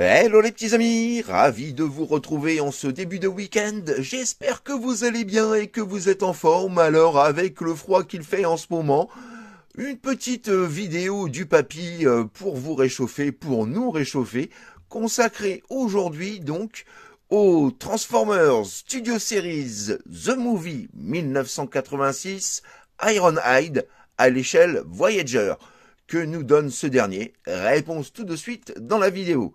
Hello les petits amis, ravi de vous retrouver en ce début de week-end. J'espère que vous allez bien et que vous êtes en forme. Alors avec le froid qu'il fait en ce moment, une petite euh, vidéo du papy euh, pour vous réchauffer, pour nous réchauffer, consacrée aujourd'hui donc au Transformers Studio Series The Movie 1986 Ironhide à l'échelle Voyager. Que nous donne ce dernier Réponse tout de suite dans la vidéo.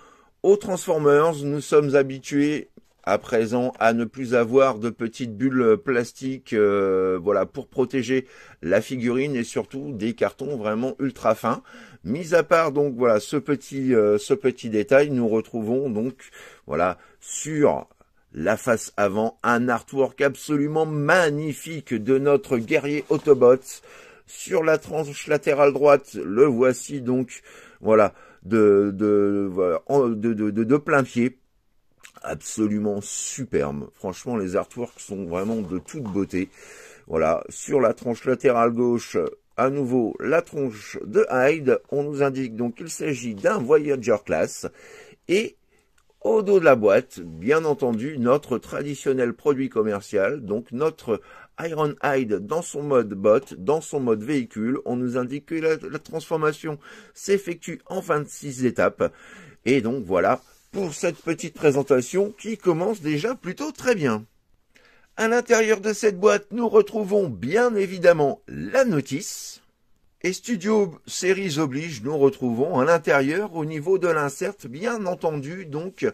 Aux Transformers, nous sommes habitués à présent à ne plus avoir de petites bulles plastiques euh, voilà pour protéger la figurine et surtout des cartons vraiment ultra fins. Mis à part donc voilà ce petit euh, ce petit détail, nous retrouvons donc voilà sur la face avant un artwork absolument magnifique de notre guerrier Autobot. Sur la tranche latérale droite, le voici donc voilà de, de, de, de, plein pied absolument superbe. Franchement, les artworks sont vraiment de toute beauté. Voilà, sur la tranche latérale gauche, à nouveau la tronche de Hyde. On nous indique donc qu'il s'agit d'un Voyager Class. Et au dos de la boîte, bien entendu, notre traditionnel produit commercial, donc notre Ironhide dans son mode bot, dans son mode véhicule. On nous indique que la, transformation s'effectue en 26 étapes. Et donc voilà pour cette petite présentation qui commence déjà plutôt très bien. À l'intérieur de cette boîte, nous retrouvons bien évidemment la notice. Et Studio Series oblige, nous retrouvons à l'intérieur, au niveau de l'insert, bien entendu, donc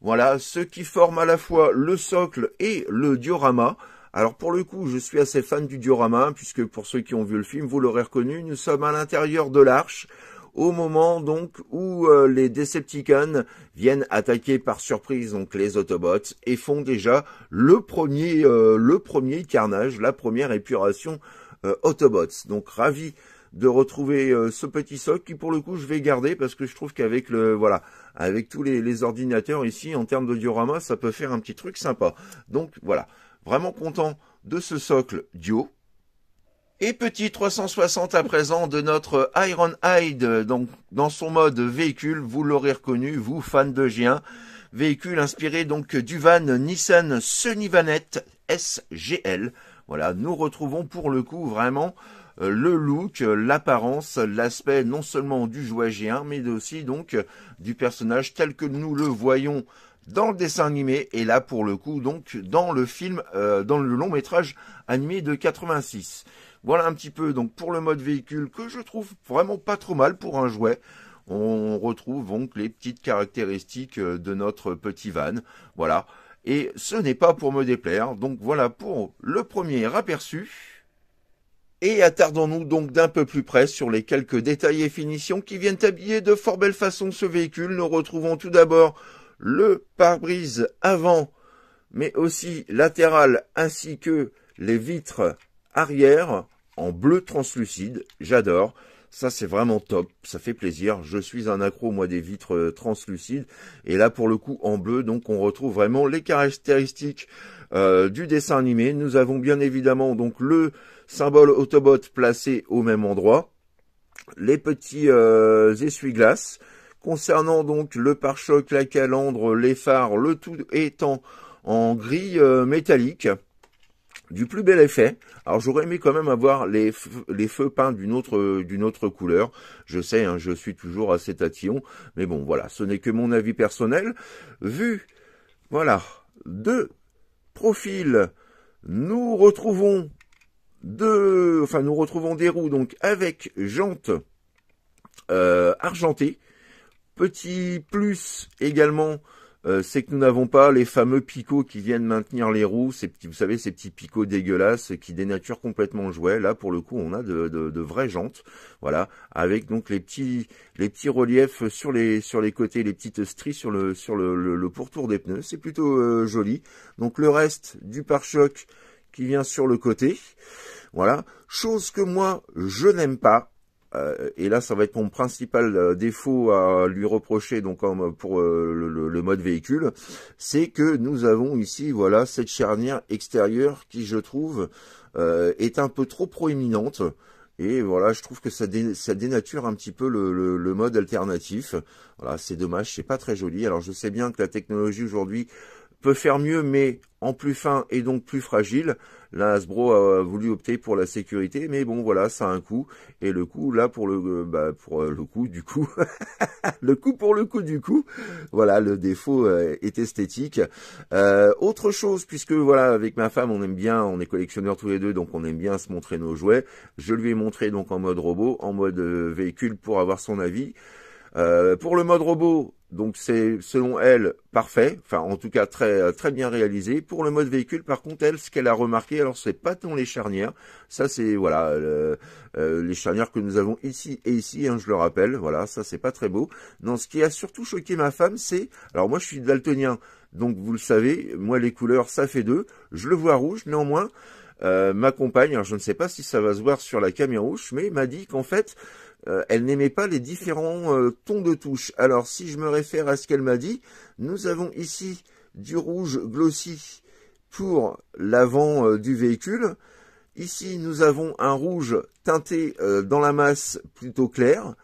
voilà, ce qui forme à la fois le socle et le diorama. Alors pour le coup, je suis assez fan du diorama, puisque pour ceux qui ont vu le film, vous l'aurez reconnu, nous sommes à l'intérieur de l'arche, au moment donc où euh, les Decepticons viennent attaquer par surprise donc les Autobots et font déjà le premier, euh, le premier carnage, la première épuration euh, Autobots. Donc ravi de retrouver ce petit soc qui pour le coup je vais garder parce que je trouve qu'avec le voilà avec tous les, les ordinateurs ici en termes de diorama ça peut faire un petit truc sympa donc voilà Vraiment content de ce socle duo. Et petit 360 à présent de notre Ironhide, donc dans son mode véhicule, vous l'aurez reconnu, vous fans de G1, véhicule inspiré donc du van Nissan Vanette SGL. Voilà, nous retrouvons pour le coup vraiment euh, le look, l'apparence, l'aspect non seulement du jouet G1, mais aussi donc du personnage tel que nous le voyons dans le dessin animé et là pour le coup donc dans le film, euh, dans le long métrage animé de 86. Voilà un petit peu donc pour le mode véhicule que je trouve vraiment pas trop mal pour un jouet. On retrouve donc les petites caractéristiques euh, de notre petit van. Voilà. Et ce n'est pas pour me déplaire. Donc voilà pour le premier aperçu. Et attardons-nous donc d'un peu plus près sur les quelques détails et finitions qui viennent habiller de fort belle façon ce véhicule. Nous retrouvons tout d'abord le pare-brise avant, mais aussi latéral, ainsi que les vitres arrière en bleu translucide. J'adore. Ça, c'est vraiment top. Ça fait plaisir. Je suis un accro, moi, des vitres euh, translucides. Et là, pour le coup, en bleu, donc, on retrouve vraiment les caractéristiques euh, du dessin animé. Nous avons bien évidemment, donc, le symbole Autobot placé au même endroit. Les petits euh, essuie-glaces Concernant donc le pare-choc, la calandre, les phares, le tout étant en gris euh, métallique, du plus bel effet. Alors j'aurais aimé quand même avoir les, les feux peints d'une autre autre couleur. Je sais, hein, je suis toujours assez tatillon, mais bon voilà, ce n'est que mon avis personnel. Vu, voilà, deux profils, nous retrouvons deux, enfin nous retrouvons des roues donc avec jantes euh, argentées Petit plus également, euh, c'est que nous n'avons pas les fameux picots qui viennent maintenir les roues, ces vous savez, ces petits picots dégueulasses qui dénaturent complètement le jouet. Là, pour le coup, on a de, vraies jantes, voilà, avec donc les petits, les petits reliefs sur les, sur les côtés, les petites stries sur le, pourtour des pneus. C'est plutôt euh, joli. Donc le reste du pare-choc qui vient sur le côté, voilà. Chose que moi, je n'aime pas, euh, et là, ça va être mon principal euh, défaut à lui reprocher donc pour euh, le, mode véhicule, c'est que nous avons ici voilà cette charnière extérieure qui, je trouve, est un peu trop proéminente. Et voilà, je trouve que ça, dénature un petit peu le, le mode alternatif. Voilà, c'est dommage, c'est pas très joli. Alors je sais bien que la technologie aujourd'hui peut faire mieux, mais en plus fin et donc plus fragile. Là, Hasbro a voulu opter pour la sécurité, mais bon, voilà, ça a un coût. Et le coût, là, pour le, euh, bah, pour euh, le coup, du coup, le coût pour le coup, du coup, voilà, le défaut euh, est esthétique. autre chose, puisque voilà, avec ma femme, on aime bien, on est collectionneurs tous les deux, donc on aime bien se montrer nos jouets. Je lui ai montré donc en mode robot, en mode véhicule pour avoir son avis. Euh, pour le mode robot, donc c'est selon elle parfait, enfin en tout cas très euh, très bien réalisé. Pour le mode véhicule, par contre, elle, ce qu'elle a remarqué, alors c'est pas tant les charnières, ça c'est voilà euh, les charnières que nous avons ici et ici, hein, je le rappelle, voilà ça c'est pas très beau. Non, ce qui a surtout choqué ma femme, c'est alors moi je suis daltonien, donc vous le savez, moi les couleurs ça fait deux, je le vois rouge, néanmoins. ma compagne, je ne sais pas si ça va se voir sur la caméra rouge, mais m'a dit qu'en fait, euh, elle n'aimait pas les différents euh, tons de touche. Alors si je me réfère à ce qu'elle m'a dit, nous avons ici du rouge glossy pour l'avant euh, du véhicule. Ici, nous avons un rouge teinté dans la masse plutôt clair.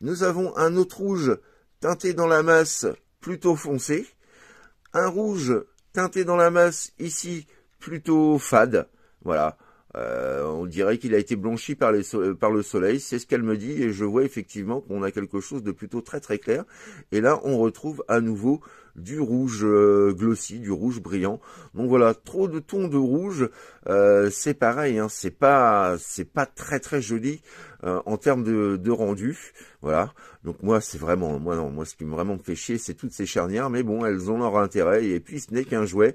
Nous avons un autre rouge teinté dans la masse plutôt foncé. Un rouge teinté dans la masse ici plutôt fade. Voilà. Euh, on dirait qu'il a été blanchi par, par le soleil, c'est ce qu'elle me dit, et je vois effectivement qu'on a quelque chose de plutôt très très clair. Et là, on retrouve à nouveau du rouge euh, glossy, du rouge brillant. Donc voilà, trop de tons de rouge, euh, c'est pareil, hein, c'est pas c'est pas très très joli. Euh, en termes de, rendu. Voilà. Donc moi, c'est vraiment, moi moi ce qui me vraiment fait chier, c'est toutes ces charnières. Mais bon, elles ont leur intérêt. Et puis ce n'est qu'un jouet.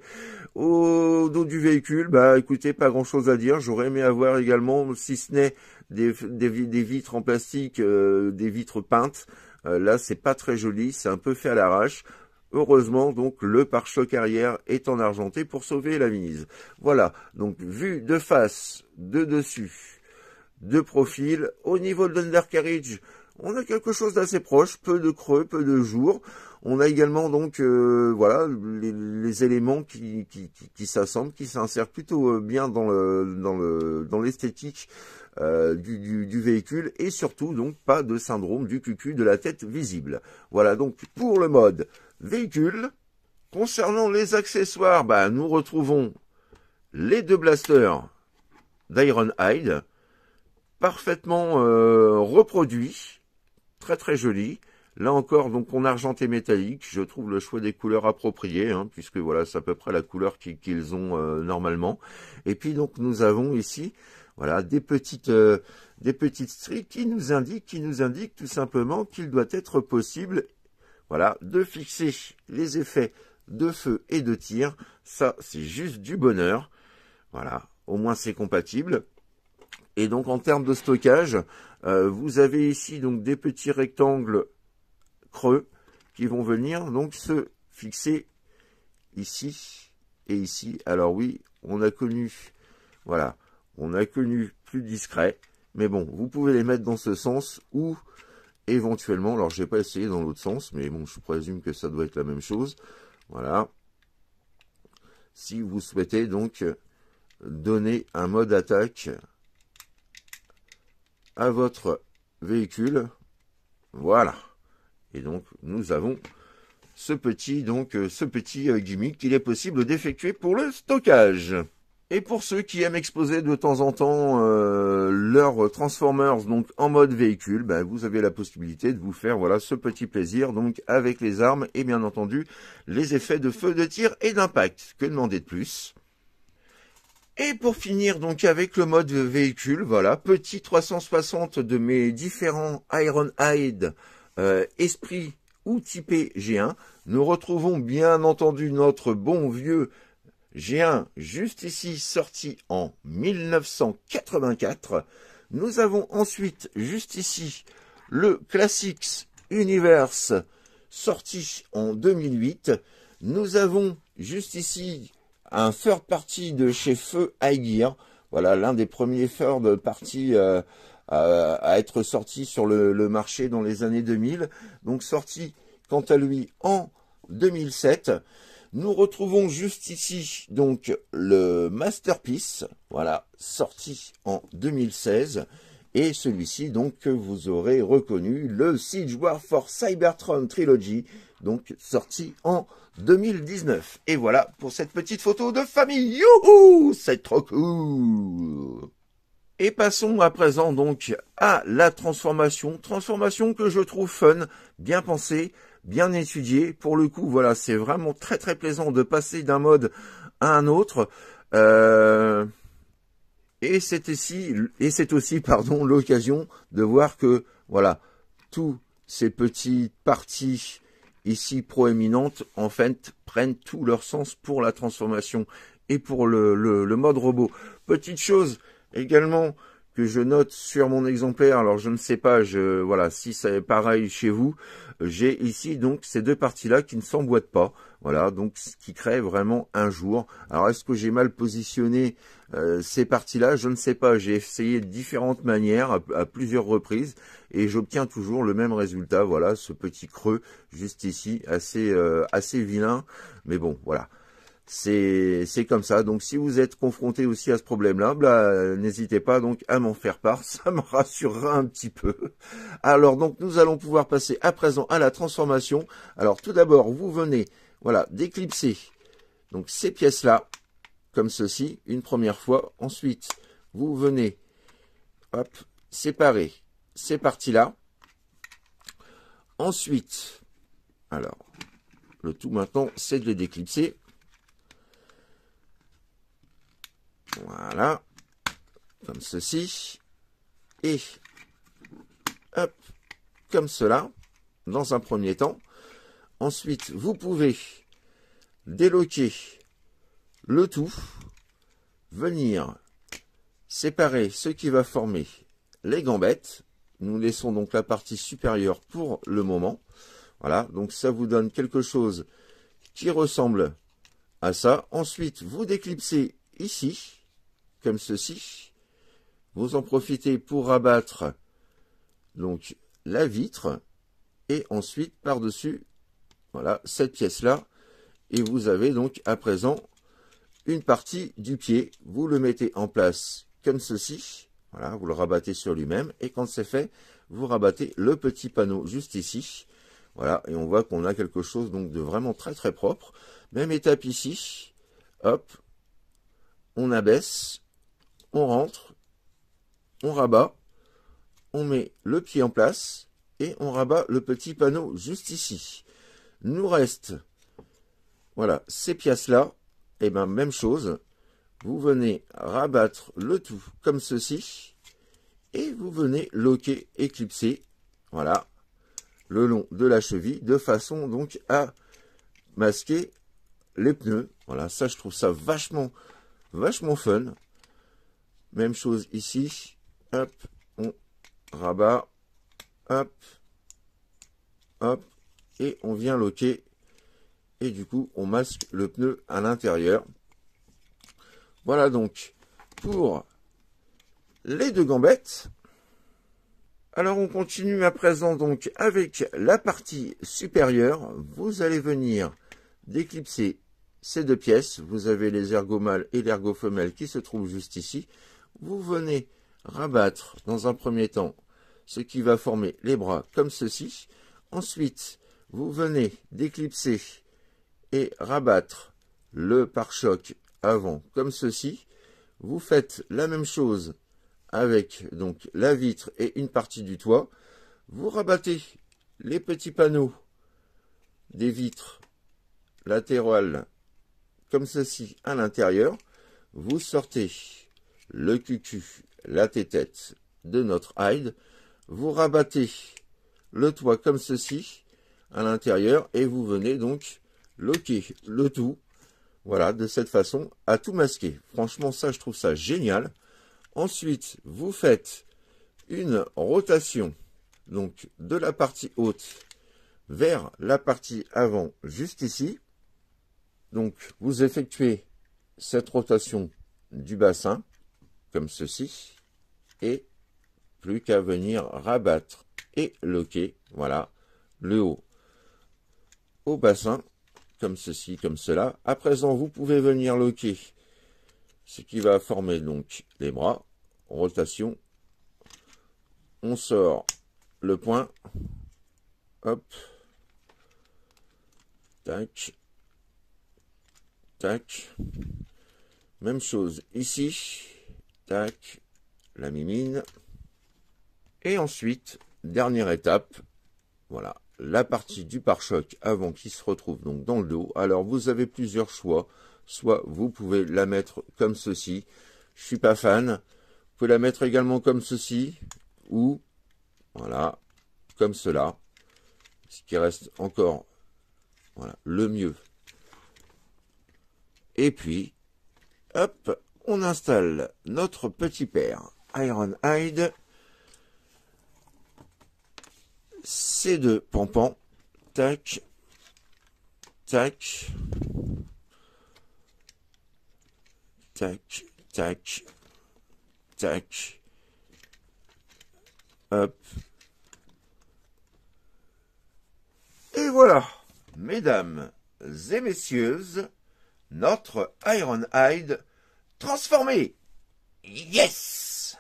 Au dos du véhicule, bah écoutez, pas grand chose à dire. J'aurais aimé avoir également, si ce n'est des, des, vitres en plastique, euh, des vitres peintes. Euh, là, c'est pas très joli, c'est un peu fait à l'arrache. Heureusement, donc, le pare-choc arrière est en argenté pour sauver la mise. Voilà, donc, vue de face, de dessus, de profil. Au niveau de l'undercarriage, on a quelque chose d'assez proche, peu de creux, peu de jours. On a également donc euh, voilà les, éléments qui, qui, qui, s'assemblent, qui s'insèrent plutôt euh, bien dans le dans le dans l'esthétique euh, du, du, véhicule et surtout donc pas de syndrome du cucu de la tête visible. Voilà donc pour le mode véhicule. Concernant les accessoires, bah, nous retrouvons les deux blasters d'Ironhide parfaitement euh, reproduit, très très joli. Là encore, donc en argenté métallique, je trouve le choix des couleurs approprié, hein, puisque voilà, c'est à peu près la couleur qu'ils ont euh, normalement. Et puis donc nous avons ici, voilà, des petites, euh, des petites stries qui nous indiquent, qui nous indiquent tout simplement qu'il doit être possible, voilà, de fixer les effets de feu et de tir. Ça, c'est juste du bonheur. Voilà, au moins c'est compatible. Et donc en termes de stockage, euh, vous avez ici donc des petits rectangles creux qui vont venir donc se fixer ici et ici. Alors oui, on a connu, voilà, on a connu plus discret, mais bon, vous pouvez les mettre dans ce sens ou éventuellement, alors j'ai pas essayé dans l'autre sens, mais bon, je présume que ça doit être la même chose. Voilà. Si vous souhaitez donc donner un mode attaque à votre véhicule. Voilà. Et donc, nous avons ce petit, donc, euh, ce petit euh, gimmick qu'il est possible d'effectuer pour le stockage. Et pour ceux qui aiment exposer de temps en temps euh, leurs Transformers donc en mode véhicule, ben, vous avez la possibilité de vous faire voilà ce petit plaisir donc avec les armes et bien entendu les effets de feu de tir et d'impact. Que demander de plus et pour finir donc avec le mode véhicule, voilà, petit 360 de mes différents Ironhide euh, Esprit ou typé G1. Nous retrouvons bien entendu notre bon vieux G1 juste ici sorti en 1984. Nous avons ensuite juste ici le Classics Universe sorti en 2008. Nous avons juste ici un third party de chez Feu iGear hein. Voilà, l'un des premiers third party euh, euh, à, être sorti sur le, marché dans les années 2000. Donc sorti, quant à lui, en 2007. Nous retrouvons juste ici, donc, le Masterpiece, voilà, sorti en 2016. Et celui-ci, donc, que vous aurez reconnu, le Siege War for Cybertron Trilogy, donc sorti en 2019. Et voilà pour cette petite photo de famille. Youhou C'est trop cool et passons à présent donc à la transformation. Transformation que je trouve fun, bien pensée, bien étudiée. Pour le coup, voilà, c'est vraiment très très plaisant de passer d'un mode à un autre. Euh, et c'est aussi, et c'est aussi, pardon, l'occasion de voir que, voilà, tous ces petites parties ici proéminentes, en fait, prennent tout leur sens pour la transformation et pour le, le, le mode robot. Petite chose également que je note sur mon exemplaire. Alors je ne sais pas, je voilà, si c'est pareil chez vous, j'ai ici donc ces deux parties-là qui ne s'emboîtent pas. Voilà, donc ce qui crée vraiment un jour. Alors est-ce que j'ai mal positionné euh, ces parties-là Je ne sais pas. J'ai essayé de différentes manières à, plusieurs reprises et j'obtiens toujours le même résultat. Voilà, ce petit creux juste ici, assez euh, assez vilain, mais bon, voilà c'est comme ça. Donc si vous êtes confronté aussi à ce problème-là, bah, n'hésitez pas donc à m'en faire part, ça me rassurera un petit peu. Alors donc nous allons pouvoir passer à présent à la transformation. Alors tout d'abord, vous venez voilà d'éclipser donc ces pièces-là comme ceci une première fois. Ensuite, vous venez hop, séparer ces parties-là. Ensuite, alors le tout maintenant, c'est de les déclipser. Voilà. Comme ceci. Et comme cela, dans un premier temps. Ensuite, vous pouvez déloquer le tout, venir séparer ce qui va former les gambettes. Nous laissons donc la partie supérieure pour le moment. Voilà, donc ça vous donne quelque chose qui ressemble à ça. Ensuite, vous déclipsez ici comme ceci. Vous en profitez pour rabattre donc la vitre et ensuite par-dessus voilà cette pièce-là. Et vous avez donc à présent une partie du pied. Vous le mettez en place comme ceci. Voilà, vous le rabattez sur lui-même. Et quand c'est fait, vous rabattez le petit panneau juste ici. Voilà, et on voit qu'on a quelque chose donc de vraiment très très propre. Même étape ici. Hop, on abaisse on rentre, on rabat, on met le pied en place et on rabat le petit panneau juste ici. Nous reste, voilà, ces pièces-là, et eh bien même chose, vous venez rabattre le tout comme ceci et vous venez loquer, éclipser, voilà, le long de la cheville de façon donc à masquer les pneus. Voilà, ça je trouve ça vachement, vachement fun. Même chose ici. Hop, on rabat. Hop, hop. Et on vient loquer. Et du coup, on masque le pneu à l'intérieur. Voilà donc pour les deux gambettes. Alors on continue à présent donc avec la partie supérieure. Vous allez venir déclipser ces deux pièces. Vous avez les ergots mâles et l'ergot femelle qui se trouvent juste ici vous venez rabattre dans un premier temps ce qui va former les bras comme ceci. Ensuite, vous venez déclipser et rabattre le pare-choc avant comme ceci. Vous faites la même chose avec donc la vitre et une partie du toit. Vous rabattez les petits panneaux des vitres latérales comme ceci à l'intérieur. Vous sortez le cucu, la tête de notre hide, vous rabattez le toit comme ceci à l'intérieur et vous venez donc loquer le tout, voilà, de cette façon, à tout masquer. Franchement, ça, je trouve ça génial. Ensuite, vous faites une rotation, donc de la partie haute vers la partie avant, juste ici. Donc, vous effectuez cette rotation du bassin comme ceci, et plus qu'à venir rabattre et loquer, voilà, le haut au bassin, comme ceci, comme cela. À présent, vous pouvez venir loquer, ce qui va former donc les bras, rotation, on sort le point, hop, tac, tac, même chose ici, Tac, la mimine. Et ensuite, dernière étape, voilà, la partie du pare-choc avant qui se retrouve donc dans le dos. Alors vous avez plusieurs choix, soit vous pouvez la mettre comme ceci, je suis pas fan, vous pouvez la mettre également comme ceci, ou voilà, comme cela, ce qui reste encore voilà, le mieux. Et puis, hop, on installe notre petit père Ironhide C2 Pampan. Tac. Tac. Tac. Tac. Tac. Hop. Et voilà, mesdames et messieurs, notre Ironhide Transformé Yes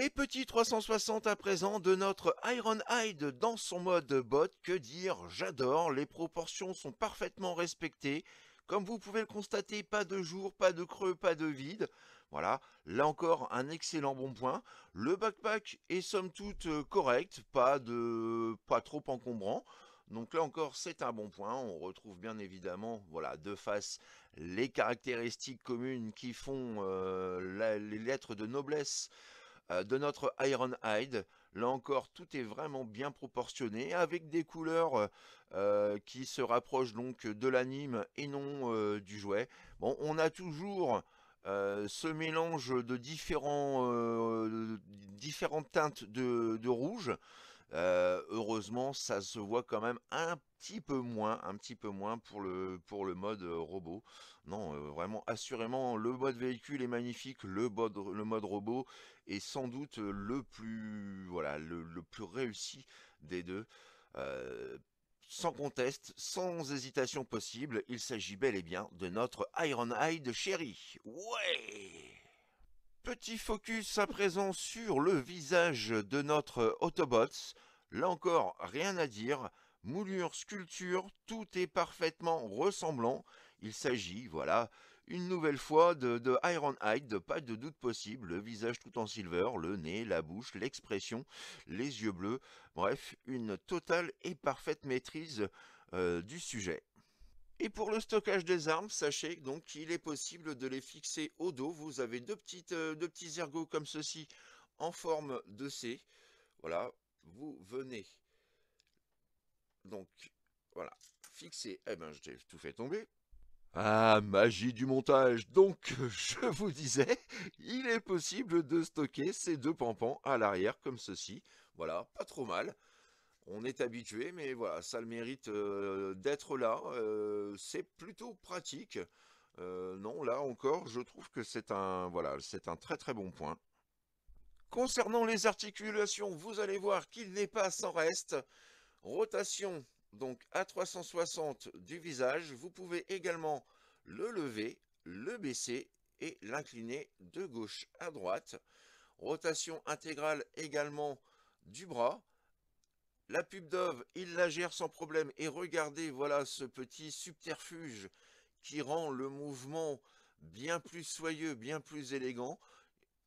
et petit 360 à présent de notre Ironhide dans son mode bot, que dire, j'adore, les proportions sont parfaitement respectées, comme vous pouvez le constater, pas de jour, pas de creux, pas de vide, voilà, là encore un excellent bon point, le backpack est somme toute euh, correct, pas de pas trop encombrant, donc là encore, c'est un bon point. On retrouve bien évidemment, voilà, de face les caractéristiques communes qui font euh, les lettres de noblesse euh, de notre Ironhide. Là encore, tout est vraiment bien proportionné, avec des couleurs euh, qui se rapprochent donc de l'anime et non du jouet. Bon, on a toujours ce mélange de différents, différentes teintes de rouge heureusement, ça se voit quand même un petit peu moins, un petit peu moins pour le, pour le mode robot. Non, vraiment, assurément, le mode véhicule est magnifique, le mode, robot est sans doute le plus, voilà, le, plus réussi des deux. sans conteste, sans hésitation possible, il s'agit bel et bien de notre Iron Eye de Sherry Ouais Petit focus à présent sur le visage de notre Autobots. Là encore, rien à dire. Moulure, sculpture, tout est parfaitement ressemblant. Il s'agit, voilà, une nouvelle fois de, de Ironhide, pas de doute possible, le visage tout en silver, le nez, la bouche, l'expression, les yeux bleus, bref, une totale et parfaite maîtrise euh, du sujet. Et pour le stockage des armes, sachez donc qu'il est possible de les fixer au dos. Vous avez deux, petites, euh, petits ergots comme ceci en forme de C. Voilà, vous venez donc voilà, fixer. Eh ben, j'ai tout fait tomber. Ah, magie du montage Donc, je vous disais, il est possible de stocker ces deux pampans à l'arrière comme ceci. Voilà, pas trop mal on est habitué, mais voilà, ça le mérite euh, d'être là. Euh, c'est plutôt pratique. Euh, non, là encore, je trouve que c'est un, voilà, c'est un très très bon point. Concernant les articulations, vous allez voir qu'il n'est pas sans reste. Rotation donc à 360 du visage. Vous pouvez également le lever, le baisser et l'incliner de gauche à droite. Rotation intégrale également du bras. La pub d'oeuvre, il la gère sans problème. Et regardez, voilà ce petit subterfuge qui rend le mouvement bien plus soyeux, bien plus élégant.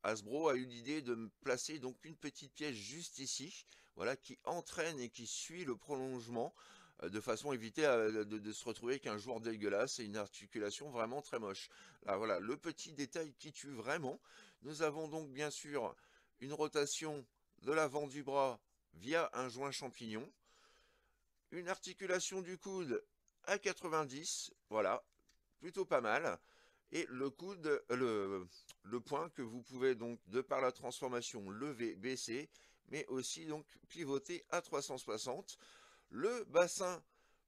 Hasbro a eu l'idée de placer donc une petite pièce juste ici, voilà, qui entraîne et qui suit le prolongement, euh, de façon à éviter euh, de, se retrouver qu'un joueur dégueulasse et une articulation vraiment très moche. Là, voilà, le petit détail qui tue vraiment. Nous avons donc bien sûr une rotation de l'avant du bras via un joint champignon. Une articulation du coude à 90, voilà, plutôt pas mal. Et le coude, euh, le, le point que vous pouvez donc, de par la transformation, lever, baisser, mais aussi donc pivoter à 360. Le bassin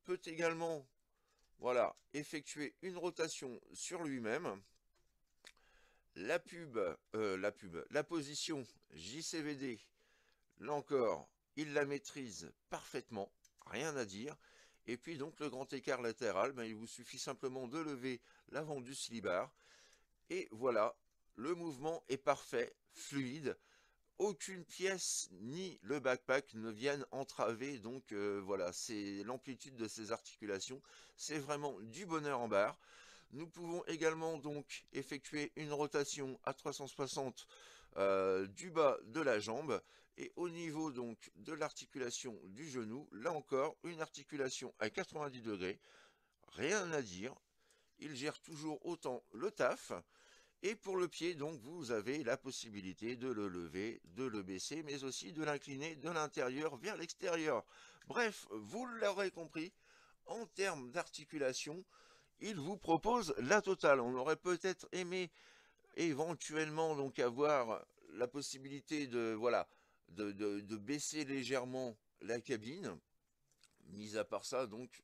peut également voilà, effectuer une rotation sur lui-même. La pub, euh, la pub, la position JCVD, là encore, il la maîtrise parfaitement, rien à dire. Et puis donc le grand écart latéral, ben, il vous suffit simplement de lever l'avant du slibar. Et voilà, le mouvement est parfait, fluide. Aucune pièce ni le backpack ne viennent entraver, donc euh, voilà, c'est l'amplitude de ces articulations. C'est vraiment du bonheur en barre. Nous pouvons également donc effectuer une rotation à 360 euh, du bas de la jambe et au niveau donc de l'articulation du genou, là encore, une articulation à 90 degrés, rien à dire, il gère toujours autant le taf. Et pour le pied, donc, vous avez la possibilité de le lever, de le baisser, mais aussi de l'incliner de l'intérieur vers l'extérieur. Bref, vous l'aurez compris, en termes d'articulation, il vous propose la totale. On aurait peut-être aimé éventuellement donc avoir la possibilité de voilà de, baisser légèrement la cabine. Mis à part ça, donc,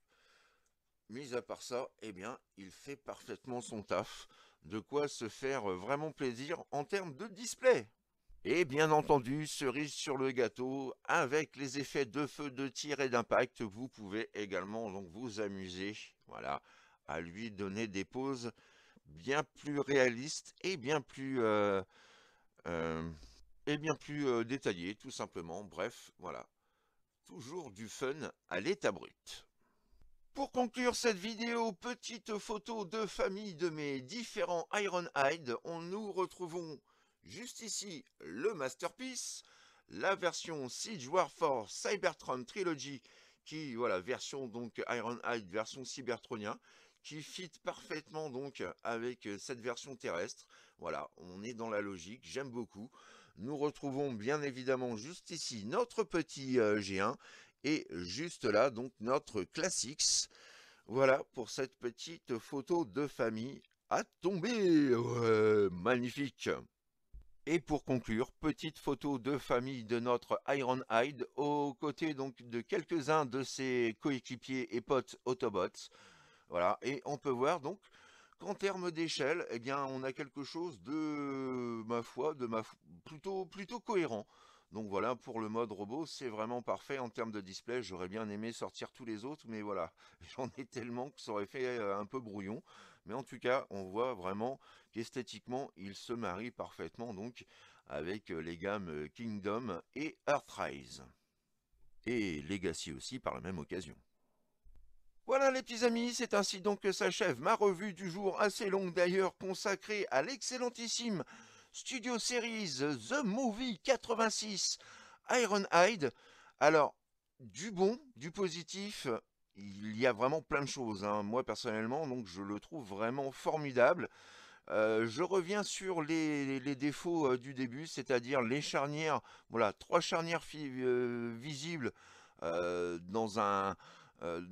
mis à part ça, eh bien, il fait parfaitement son taf. De quoi se faire vraiment plaisir en termes de display. Et bien entendu, cerise sur le gâteau, avec les effets de feu, de tir et d'impact, vous pouvez également donc vous amuser, voilà, à lui donner des pauses bien plus réalistes et bien plus... Euh, euh, bien plus euh, détaillé, tout simplement. Bref, voilà. Toujours du fun à l'état brut. Pour conclure cette vidéo, petite photo de famille de mes différents Ironhide. On nous retrouvons juste ici le Masterpiece, la version Siege Warfare Cybertron Trilogy, qui, voilà, version donc Ironhide, version Cybertronien, qui fit parfaitement donc avec cette version terrestre. Voilà, on est dans la logique, j'aime beaucoup nous retrouvons bien évidemment juste ici notre petit euh, G1 et juste là donc notre Classics. Voilà pour cette petite photo de famille à tomber. magnifique et pour conclure, petite photo de famille de notre Ironhide, aux côtés donc de quelques-uns de ses coéquipiers et potes Autobots. Voilà, et on peut voir donc en termes d'échelle, eh bien, on a quelque chose de, euh, ma foi, de ma plutôt, plutôt cohérent. Donc voilà, pour le mode robot, c'est vraiment parfait en termes de display. J'aurais bien aimé sortir tous les autres, mais voilà, j'en ai tellement que ça aurait fait euh, un peu brouillon. Mais en tout cas, on voit vraiment qu'esthétiquement, il se marie parfaitement donc avec euh, les gammes Kingdom et Earthrise. Et Legacy aussi par la même occasion. Voilà les petits amis, c'est ainsi donc que s'achève ma revue du jour, assez longue d'ailleurs, consacrée à l'excellentissime Studio Series The Movie 86 Ironhide. Alors, du bon, du positif, il y a vraiment plein de choses. Hein. Moi personnellement, donc je le trouve vraiment formidable. Euh, je reviens sur les, défauts euh, du début, c'est-à-dire les charnières, voilà, trois charnières euh, visibles dans un,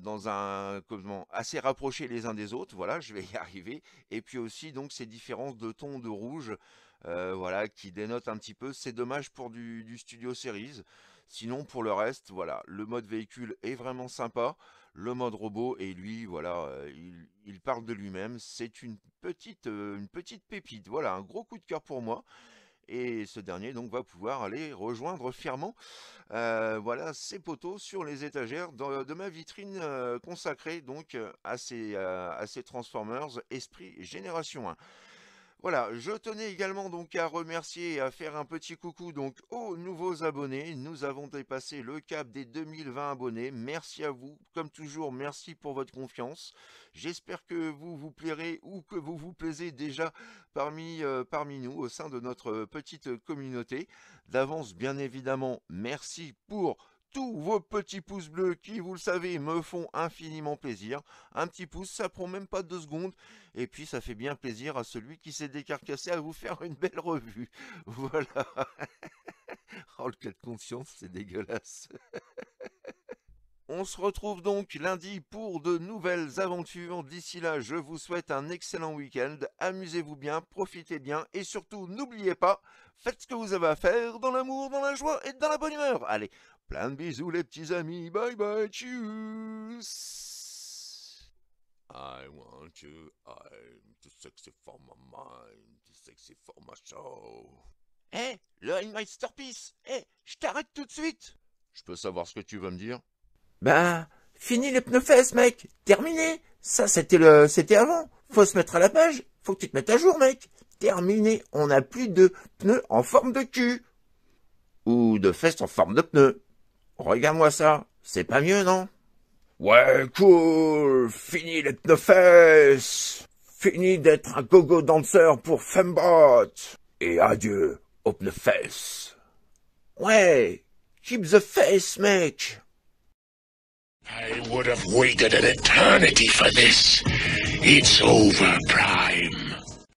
dans un comment assez rapprochés les uns des autres. Voilà, je vais y arriver. Et puis aussi donc ces différences de tons de rouge, voilà, qui dénotent un petit peu. C'est dommage pour du, du, Studio Series. Sinon pour le reste, voilà, le mode véhicule est vraiment sympa. Le mode robot et lui, voilà, il, parle de lui-même. C'est une petite, une petite pépite. Voilà, un gros coup de coeur pour moi et ce dernier donc va pouvoir aller rejoindre fièrement euh, ses voilà ces poteaux sur les étagères de, ma vitrine euh, consacrée donc euh, à ces, à ces Transformers Esprit Génération 1. Voilà, je tenais également donc à remercier et à faire un petit coucou donc aux nouveaux abonnés. Nous avons dépassé le cap des 2020 abonnés. Merci à vous. Comme toujours, merci pour votre confiance. J'espère que vous vous plairez ou que vous vous plaisez déjà parmi, euh, parmi nous au sein de notre petite communauté. D'avance, bien évidemment, merci pour tous vos petits pouces bleus qui, vous le savez, me font infiniment plaisir. Un petit pouce, ça prend même pas deux secondes. Et puis, ça fait bien plaisir à celui qui s'est décarcassé à vous faire une belle revue. Voilà. oh, le cas de conscience, c'est dégueulasse. On se retrouve donc lundi pour de nouvelles aventures. D'ici là, je vous souhaite un excellent week-end. Amusez-vous bien, profitez bien et surtout, n'oubliez pas, faites ce que vous avez à faire dans l'amour, dans la joie et dans la bonne humeur. Allez, Plein de bisous les petits amis. Bye bye, tchuss. I want to, I'm to sexy for my mind, too sexy for my show. Eh, hey, le Masterpiece, hé, eh, hey, je t'arrête tout de suite. Je peux savoir ce que tu veux me dire Bah, ben, fini les pneus fesses, mec. Terminé. Ça, c'était le, c'était avant. Faut se mettre à la page. Faut que tu te mettes à jour, mec. Terminé. On n'a plus de pneus en forme de cul. Ou de fesses en forme de pneus. Regarde-moi ça, c'est pas mieux, non Ouais, cool Fini les pneufesses Fini d'être un gogo danseur pour Fembot Et adieu aux pneufesses Ouais Keep the face, mec